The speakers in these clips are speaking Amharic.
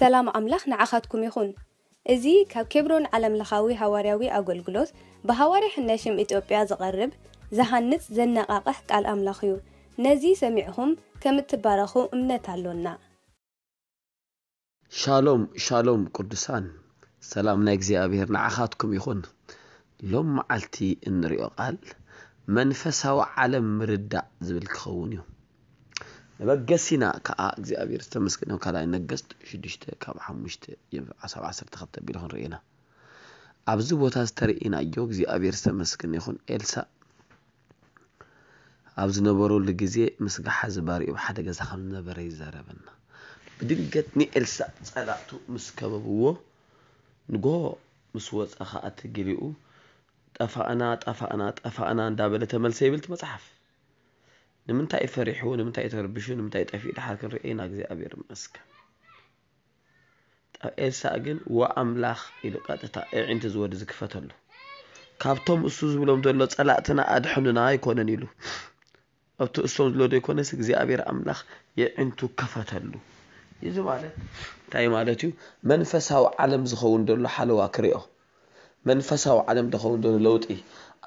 ሰላም ኣምላኽ ንዓኻትኩም ይኹን እዚ ካብ ኬብሮን ዓለም ለኻዊ ሃዋርያዊ ኣገልግሎት ብሃዋርያ ሕናሽም ኢትዮጵያ ዝቐርብ ዝሃንጽ ዘነቓቕሕ ቃል ኣምላኽ እዩ ነዚ ሰሚዕኹም ከም እትባረኹ እምነት ኣሎና ሻሎም ሻሎም ቅዱሳን ሰላም ናይ እግዚኣብሔር ንዓኻትኩም ይኹን ሎም መዓልቲ እንሪኦ ቓል መንፈሳዊ ዓለም ምርዳእ ዝብል ክኸውን እዩ ንበገሲና ከዓ እግዚኣብሔር ዝተመስግነው ካልኣይ ነገስት ሽዱሽተ ካብ ሓሙሽተ ዓሳብ ዓሰርተ ክልተ ተቢሉ ክንርኢና ኣብዚ ቦታ ዝተርእናዮ እግዚኣብሔር ዝተመስግን ይኹን ኤልሳ ኣብ ዝነበረሉ ግዜ ምስ ጋሓዚ ባሪኡ ሓደ ገዛ ከም ዝነበረ ይዘረበና ብድንገት ንኤልሳ ፀላእቱ ምስ ከበብዎ ንጎ ምስ ወፀ ከኣቲ ግሊኡ ጠፋእና ጠፋእና ጠፋእና እንዳበለ ተመልሰ ይብል ቲ መፅሓፍ ንምንታይ ፈሪሑ ንምንታይ ተርብሹ ንምንታይ ጠፊኡ ድሓር ክንርአ ና እግዚኣብሔር መስከ ኤልሳ ግን ወኣምላኽ ኢሉ ቀጥታ ኤዒንቲ ዝወዲ ዝክፈተሉ ካብቶም እሱ ዝብሎም ዘሎ ፀላእትና ኣድሕኑና ኣይኮነን ኢሉ ኣብቲ እሶም ዝለዶ ይኮነስ እግዚኣብሔር ኣምላኽ የዕንቱ ከፈተሉ እዚ ማለት እንታይ ማለት እዩ መንፈሳዊ ዓለም ዝኸውን ዘሎ ሓለዋ ክሪኦ መንፈሳዊ ዓለም ዝኸውን ዘሎ ለውጢ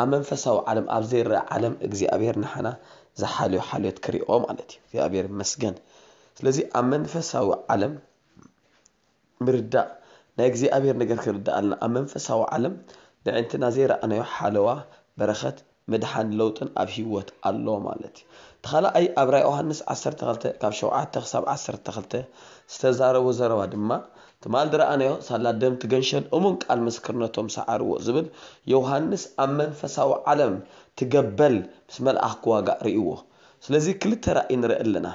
ኣብ መንፈሳዊ ዓለም ኣብ ዘይረአ ዓለም እግዚኣብሔር ንሓና ዝሓልዮ ሓልዮት ክሪኦ ማለት እዩ እግዚኣብሔር መስገን ስለዚ ኣብ መንፈሳዊ ዓለም ምርዳእ ናይ እግዚኣብሔር ነገር ክርዳእ ኣለና ኣብ መንፈሳዊ ዓለም ንዕንትና ዘይረኣናዮ ሓለዋ በረኸት ምድሓን ለውጥን ኣብ ሂወት ኣሎ ማለት እዩ ተኻልኣይ ኣብ ራይ ዮሃንስ 12 ካብ 7 ክሳብ 12 ዝተዛረቦ ዘረባ ድማ ትማል ድረኣናዮ ሳላደም ትገንሸን እሙን ቃል ምስክርነቶም ሰዓርዎ ዝብል ዮሃንስ ኣብ መንፈሳዊ ዓለም ትገበል ምስ መልኣኽቲ ዋጋእ ርእይዎ ስለዚ ክልተ ራእይ ንርኢ ኣለና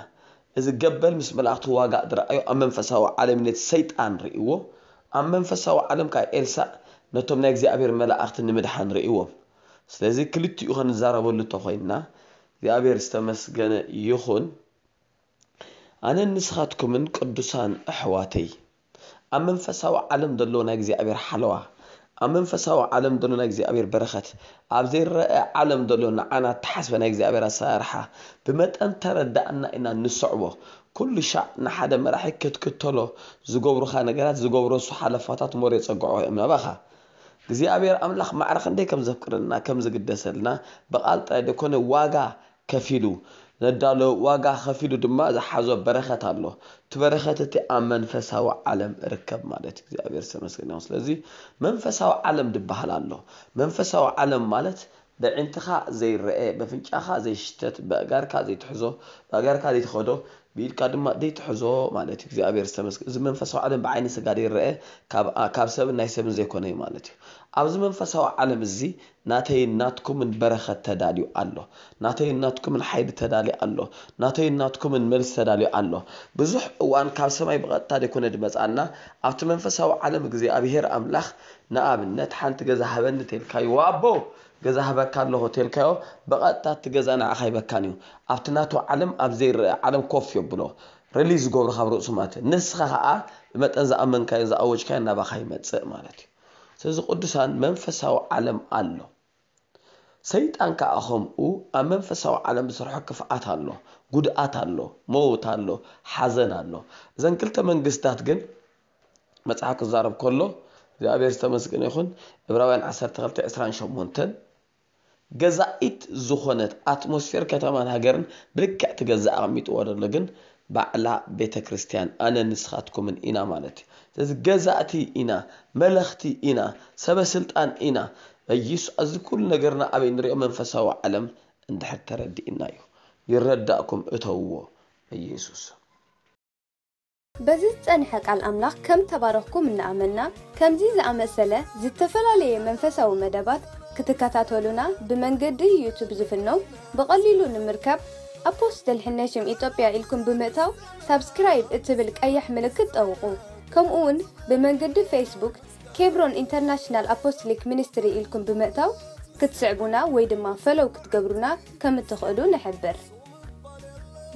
እዚ ገበል ምስ መልኣኽቲ ዋጋእ ድረኣዮ ኣብ መንፈሳዊ ዓለም ነቲ ሰይጣን ርእይዎ ኣብ መንፈሳዊ ዓለም ካብ ኤልሳዕ ነቶም ናይ እግዚኣብሔር መላእኽቲ ንምድሓን ርእይዎም ስለዚ ክልቲኡ ክንዛረበሉ ተኮይንና እግዚኣብሔር ዝተመስገነ ይኹን ኣነ ንስኻትኩምን ቅዱሳን ኣሕዋተይ ኣብ መንፈሳዊ ዓለም ዘሎ ናይ እግዚኣብሔር ሓለዋ ኣብ መንፈሳዊ ዓለም ዘሎ ናይ እግዚኣብሔር በረኸት ኣብ ዘይረአ ዓለም ዘሎ ንዓና ተሓስበ ናይ እግዚኣብሔር ኣሰራርሓ ብመጠን ተረዳእና ኢና ንስዕቦ ኩሉ ሻዕ ንሓደ መራሒ ክትክተሎ ዝገብሩካ ነገራት ዝገብሮ ሱ ሓለፋታት ሞር የፀግዖ እዮም ናባኻ እግዚኣብሔር ኣምላኽ ማዕረኽ እንደይ ከም ዘፍቅርና ከም ዝግደሰልና ብቓል ጥራይ ደኮነ ዋጋ ከፊሉ ዘዳሎ ዋጋ ከፊሉ ድማ ዝሓዞ በረኸት ኣሎ እቲ በረኸት እቲ ኣብ መንፈሳዊ ዓለም ርከብ ማለት እግዚኣብሔር ዝተመስገን ስለዚ መንፈሳዊ ዓለም ድበሃል ኣሎ መንፈሳዊ ዓለም ማለት ብዕንትኻ ዘይረአ ብፍንጫኻ ዘይሽተት ብእጋርካ ዘይትሕዞ ብእጋርካ ዘይትኸዶ ብኢድካ ድማ ደይትሕዞ ማለት እዩ እግዚኣብሔር ዝተመስገን እዚ መንፈሳዊ ዓለም ብዓይነ ስጋድ ይረአ ካብ ሰብን ናይ ሰብን ዘይኮነ እዩ ማለት እዩ ኣብዚ መንፈሳዊ ዓለም እዚ ናተይ ናትኩምን በረኸት ተዳልዩ ኣሎ ናተይ ናትኩምን ሓይሊ ተዳልዩ ኣሎ ናተይ ናትኩምን መልስ ተዳልዩ ኣሎ ብዙሕ እዋን ካብ ሰማይ ብቐጥታ ደይኮነ ድመፃና ኣብቲ መንፈሳዊ ዓለም እግዚኣብሄር ኣምላኽ ንኣብነት ሓንቲ ገዛ ሃበኒ ተልካዩ ኣቦ ገዛ ሃበካ ኣለኹ ተልካዮ ብቐጥታ እቲ ገዛ ንዓኻ ይበካን እዩ ኣብቲ ናቱ ዓለም ኣብ ዘይርአ ዓለም ኮፍ የብሎ ሪሊዝ ዝገብሩ ካብ ርእሱ ማለት እዩ ንስኻ ከዓ ብመጠን ዝኣመንካዮ ዝኣወጅካዮ እናባኻ ይመፅእ ማለት እዩ ስለዚ ቅዱሳን መንፈሳዊ ዓለም ኣሎ ሰይጣን ከዓ ከምኡ ኣብ መንፈሳዊ ዓለም ዝሰርሖ ክፍኣት ኣሎ ጉድኣት ኣሎ መውት ኣሎ ሓዘን ኣሎ እዘን ክልተ መንግስትታት ግን መፅሓፍ ክዛረብ ከሎ እግዚኣብሔር ዝተመስግን ይኹን ዕብራውያን 1228 ገዛኢት ዝኾነት ኣትሞስፌር ከተማን ሃገርን ብልክዕ ትገዛእ ኣቐሚጥዎ ዘሎ ግን ባዕላ ቤተ ክርስቲያን ኣነ ንስኻትኩምን ኢና ማለት እዩ ስለዚ ገዛእቲ ኢና መለኽቲ ኢና ሰበስልጣን ኢና ኢየሱስ ኣዚ ኩሉ ነገርና ኣበይ ንሪኦ መንፈሳዊ ዓለም እንድሕር ተረዲእና እዩ ይረዳእኩም እተውዎ ኢየሱስ በዚ ዝፀንሐ ቃል ኣምላኽ ከም ተባረኽኩም እናኣመንና ከምዚ ዝኣመሰለ ዝተፈላለየ መንፈሳዊ መደባት كتكاتاتولونا بمنجدي يوتيوب زفنو بقليلو نمركب أبوست الحناشم إيطوبيا إلكم بمتاو سبسكرايب اتبلك أي حملك تتوقو كم أون بمنجدي فيسبوك كيبرون انترناشنال أبوستليك منستري إلكم بمتاو كتسعبونا ويدما فلو كتقبرونا كم تخلو نحبر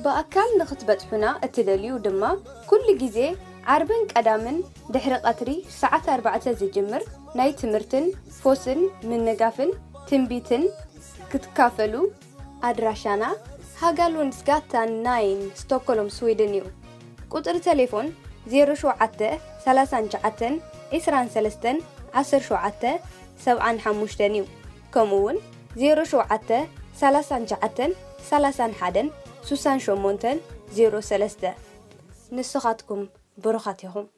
بأكال نخطبت هنا التدليو دما كل جزي ዓርብን ቀዳምን ድሕሪ ቀትሪ ሰዓት ኣርባዕተ ዝጅምር ናይ ትምህርትን ፎስን ምንጋፍን ትንቢትን ክትካፈሉ ኣድራሻና ሃጋሉንስጋታን ናይን ስቶኮሎም ስዊድን እዩ ቁጥሪ ቴሌፎን 0739231775 እዩ ከምኡውን 07393168 03 ንስኻትኩም برو هم